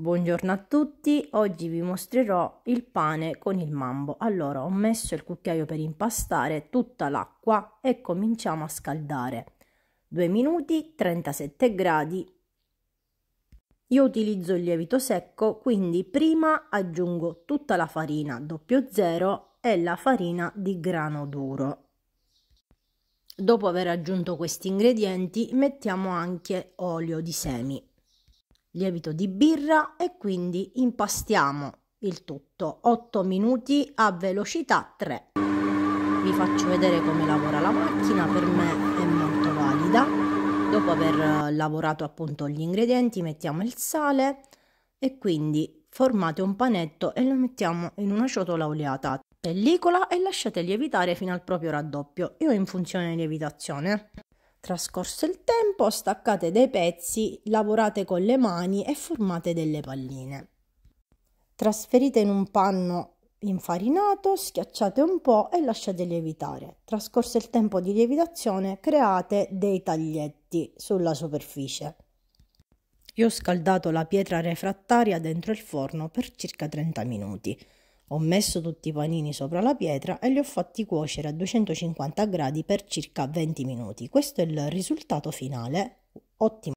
Buongiorno a tutti, oggi vi mostrerò il pane con il mambo. Allora ho messo il cucchiaio per impastare tutta l'acqua e cominciamo a scaldare. 2 minuti 37 gradi. Io utilizzo il lievito secco, quindi prima aggiungo tutta la farina 00 e la farina di grano duro. Dopo aver aggiunto questi ingredienti mettiamo anche olio di semi lievito di birra e quindi impastiamo il tutto 8 minuti a velocità 3. Vi faccio vedere come lavora la macchina, per me è molto valida. Dopo aver lavorato appunto gli ingredienti mettiamo il sale e quindi formate un panetto e lo mettiamo in una ciotola oleata pellicola e lasciate lievitare fino al proprio raddoppio. Io in funzione lievitazione. Trascorso il tempo, staccate dei pezzi, lavorate con le mani e formate delle palline. Trasferite in un panno infarinato, schiacciate un po' e lasciate lievitare. Trascorso il tempo di lievitazione, create dei taglietti sulla superficie. Io ho scaldato la pietra refrattaria dentro il forno per circa 30 minuti. Ho messo tutti i panini sopra la pietra e li ho fatti cuocere a 250 gradi per circa 20 minuti. Questo è il risultato finale. Ottimo.